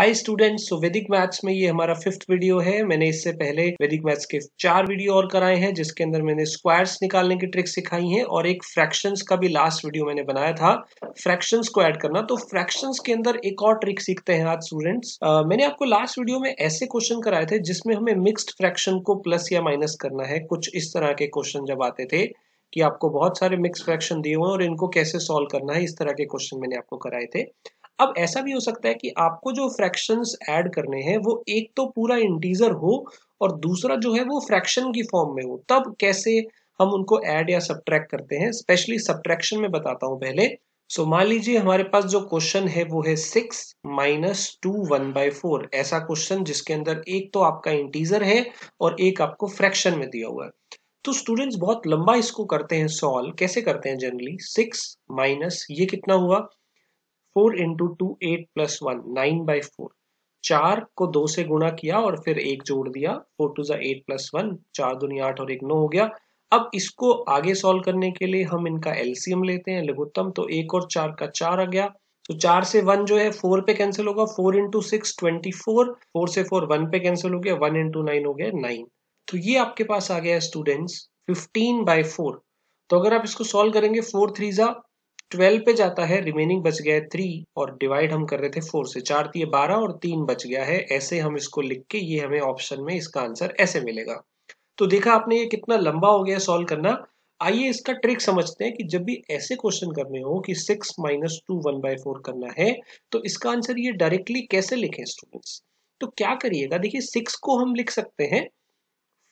hi students so वैदिक maths में ये हमारा फिफ्थ वीडियो है मैंने इससे पहले वैदिक मैथ्स के चार वीडियो और कराए हैं जिसके अंदर मैंने स्क्वायर्स निकालने की ट्रिक सिखाई है और एक फ्रैक्शंस का भी लास्ट वीडियो मैंने बनाया था फ्रैक्शंस को ऐड करना तो फ्रैक्शंस के अंदर एक और ट्रिक सीखते हैं आज स्टूडेंट्स uh, मैंने आपको लास्ट वीडियो में ऐसे क्वेश्चन कराए थे जिसमें हमें मिक्सड फ्रैक्शन को प्लस या माइनस करना है कुछ इस तरह के क्वेश्चन जब आते थे कि आपको बहुत सारे मिक्स फ्रैक्शन दिए हुए हैं और इनको कैसे सॉल्व करना है इस तरह के क्वेश्चन मैंने आपको कराए थे अब ऐसा भी हो सकता है कि आपको जो फ्रैक्शंस ऐड करने हैं वो एक तो पूरा इंटीजर हो और दूसरा जो है वो फ्रैक्शन की फॉर्म में हो तब कैसे हम उनको ऐड या सब्ट्रैक्ट करते हैं स्पेशली सब्ट्रैक्शन में बताता हूँ पहले सो मान लीजिए हमारे पास जो क्वेश्चन है वो है six minus two one by four ऐसा क्वेश्चन जिसके अंदर एक तो आपका इंटीजर है और एक आपको फ्रैक्शन में दिया हुआ है तो स्टूडेंट्स बहुत लंबा इसको करते हैं सॉल्व कैसे करते हैं जनरली सिक्स माइनस ये कितना हुआ four into two eight plus one nine by four चार को दो से गुणा किया और फिर एक जोड़ दिया फोर टू ज़ा एट प्लस वन चार दुनिया आठ और एक नौ हो गया अब इसको आगे सॉल्व करने के लिए हम इनका एलसीएम लेते हैं लघुत्तम तो एक और चार का चार आ गया तो चार से वन जो है फोर पे कैंसिल होगा four into six twenty four four से फोर वन पे कैंसिल हो गया वन इंटू नाइन हो गया नाइन तो ये आपके पास आ गया स्टूडेंट्स फिफ्टीन बाई फोर तो अगर आप इसको सॉल्व करेंगे फोर थ्री ज़ा ट्वेल्व पे जाता है रिमेनिंग बच गया है थ्री और डिवाइड हम कर रहे थे फोर से चार तीन बारह और तीन बच गया है ऐसे हम इसको लिख के ये हमें ऑप्शन में इसका आंसर ऐसे मिलेगा तो देखा आपने ये कितना लंबा हो गया सॉल्व करना आइए इसका ट्रिक समझते हैं कि जब भी ऐसे क्वेश्चन करने हो कि six minus two one by four करना है तो इसका आंसर ये डायरेक्टली कैसे लिखें स्टूडेंट्स तो क्या करिएगा देखिए सिक्स को हम लिख सकते हैं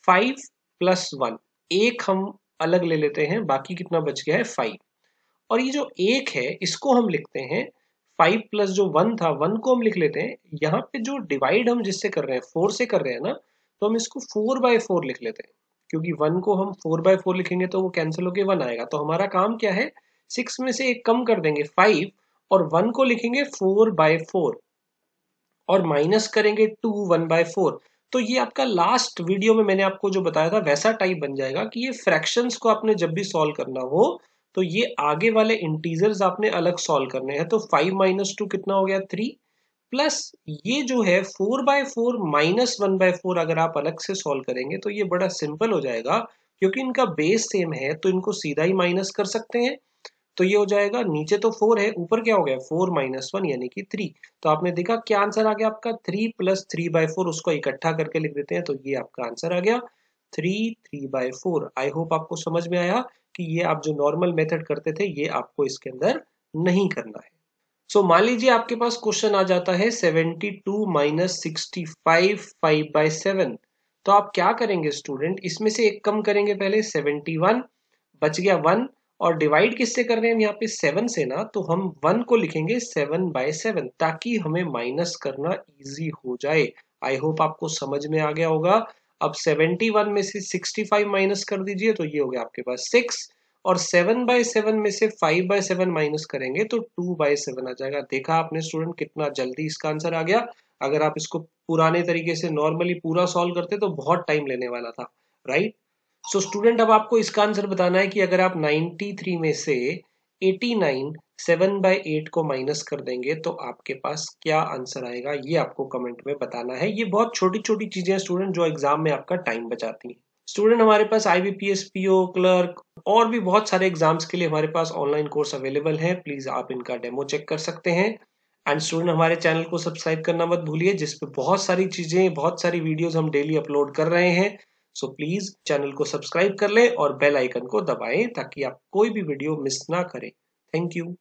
फाइव प्लस वन एक हम अलग ले लेते हैं बाकी कितना बच गया है फाइव और ये जो एक है इसको हम लिखते हैं फाइव प्लस जो वन था वन को हम लिख लेते हैं यहाँ पे जो डिवाइड हम जिससे कर रहे हैं फोर से कर रहे हैं ना तो हम इसको फोर बाय फोर लिख लेते हैं क्योंकि वन को हम फोर बाय फोर लिखेंगे तो वो कैंसिल होके वन आएगा तो हमारा काम क्या है सिक्स में से एक कम कर देंगे फाइव और वन को लिखेंगे फोर बाय फोर और माइनस करेंगे टू वन बाय फोर तो ये आपका लास्ट वीडियो में मैंने आपको जो बताया था वैसा टाइप बन जाएगा कि ये फ्रैक्शंस को आपने जब भी सॉल्व करना हो तो ये आगे वाले इंटीजर्स आपने अलग सॉल्व करने हैं तो फाइव माइनस टू कितना हो गया थ्री प्लस ये जो है four by four minus one by four अगर आप अलग से सॉल्व करेंगे तो ये बड़ा सिंपल हो जाएगा क्योंकि इनका बेस सेम है तो इनको सीधा ही माइनस कर सकते हैं तो ये हो जाएगा नीचे तो फोर है ऊपर क्या हो गया फोर माइनस वन यानी कि थ्री तो आपने देखा क्या आंसर आ गया आपका three plus three by four उसको इकट्ठा करके लिख देते हैं तो ये आपका आंसर आ गया three three by four I hope आपको समझ में आया कि ये आप जो नॉर्मल मेथड करते थे ये आपको इसके अंदर नहीं करना है सो so, मान लीजिए आपके पास क्वेश्चन आ जाता है seventy two minus sixty five five by seven तो आप क्या करेंगे स्टूडेंट इसमें से एक कम करेंगे पहले सेवेंटी वन बच गया वन और डिवाइड किससे कर रहे हैं हम यहाँ पे सेवन से ना तो हम वन को लिखेंगे सेवन बाय सेवन ताकि हमें माइनस करना इजी हो जाए आई होप आपको समझ में आ गया होगा अब 71 में से 65 माइनस कर दीजिए तो ये हो गया आपके पास सिक्स और सेवन बाय सेवन में से 5 बाय सेवन माइनस करेंगे तो टू बाय सेवन आ जाएगा देखा आपने स्टूडेंट कितना जल्दी इसका आंसर आ गया अगर आप इसको पुराने तरीके से नॉर्मली पूरा सॉल्व करते तो बहुत टाइम लेने वाला था राइट सो स्टूडेंट अब आपको इसका आंसर बताना है कि अगर आप 93 में से एटी सेवन बाई एट को माइनस कर देंगे तो आपके पास क्या आंसर आएगा ये आपको कमेंट में बताना है ये बहुत छोटी छोटी चीजें स्टूडेंट जो एग्जाम में आपका टाइम बचाती हैं स्टूडेंट हमारे पास आईबीपीएस पीओ क्लर्क और भी बहुत सारे एग्जाम्स के लिए हमारे पास ऑनलाइन कोर्स अवेलेबल है प्लीज आप इनका डेमो चेक कर सकते हैं एंड स्टूडेंट हमारे चैनल को सब्सक्राइब करना मत भूलिए जिसपे बहुत सारी चीजें बहुत सारी वीडियोज हम डेली अपलोड कर रहे हैं सो so प्लीज चैनल को सब्सक्राइब कर लें और बेल आइकन को दबाएं ताकि आप कोई भी वीडियो मिस ना करें थैंक यू